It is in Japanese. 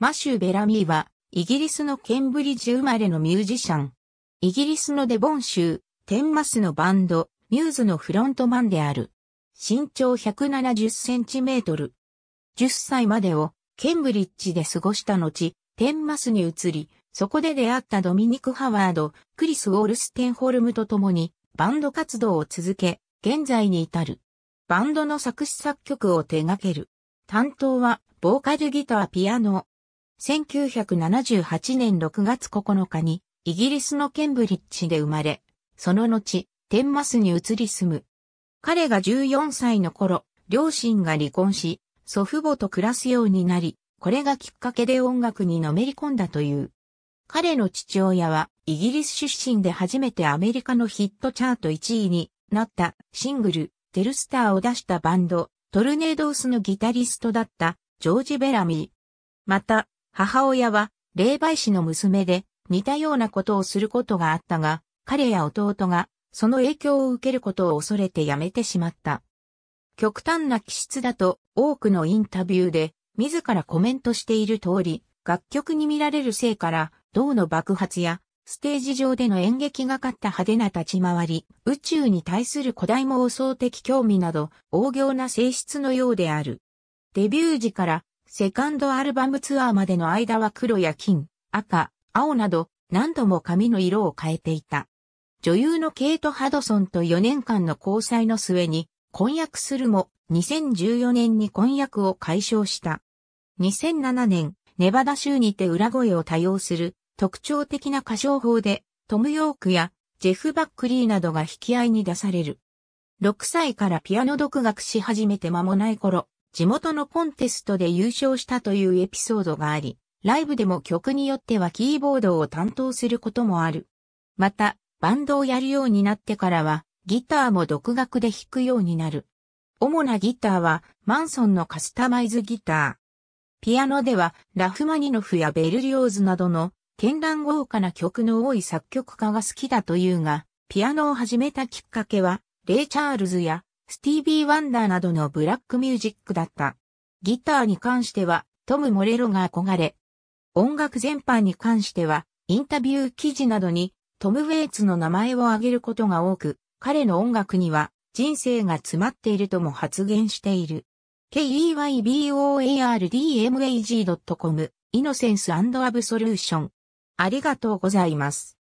マシュー・ベラミーは、イギリスのケンブリッジ生まれのミュージシャン。イギリスのデボン州、テンマスのバンド、ミューズのフロントマンである。身長170センチメートル。10歳までを、ケンブリッジで過ごした後、テンマスに移り、そこで出会ったドミニク・ハワード、クリス・ウォルステンホルムと共に、バンド活動を続け、現在に至る。バンドの作詞作曲を手掛ける。担当は、ボーカルギターピアノ、1978年6月9日にイギリスのケンブリッジで生まれ、その後、天マスに移り住む。彼が14歳の頃、両親が離婚し、祖父母と暮らすようになり、これがきっかけで音楽にのめり込んだという。彼の父親はイギリス出身で初めてアメリカのヒットチャート1位になったシングル、テルスターを出したバンド、トルネードースのギタリストだったジョージ・ベラミー。また、母親は霊媒師の娘で似たようなことをすることがあったが、彼や弟がその影響を受けることを恐れてやめてしまった。極端な気質だと多くのインタビューで自らコメントしている通り、楽曲に見られるせいから銅の爆発やステージ上での演劇がかった派手な立ち回り、宇宙に対する古代妄想的興味など、大行な性質のようである。デビュー時からセカンドアルバムツアーまでの間は黒や金、赤、青など何度も髪の色を変えていた。女優のケイト・ハドソンと4年間の交際の末に婚約するも2014年に婚約を解消した。2007年、ネバダ州にて裏声を多用する特徴的な歌唱法でトム・ヨークやジェフ・バックリーなどが引き合いに出される。6歳からピアノ独学し始めて間もない頃、地元のコンテストで優勝したというエピソードがあり、ライブでも曲によってはキーボードを担当することもある。また、バンドをやるようになってからは、ギターも独学で弾くようになる。主なギターは、マンソンのカスタマイズギター。ピアノでは、ラフマニノフやベルリオーズなどの、絢爛豪華な曲の多い作曲家が好きだというが、ピアノを始めたきっかけは、レイ・チャールズやスティービー・ワンダーなどのブラックミュージックだった。ギターに関しては、トム・モレロが憧れ。音楽全般に関しては、インタビュー記事などに、トム・ウェイツの名前を挙げることが多く、彼の音楽には、人生が詰まっているとも発言している。keyboardmag.com イノセンスアブソリューション。ありがとうございます。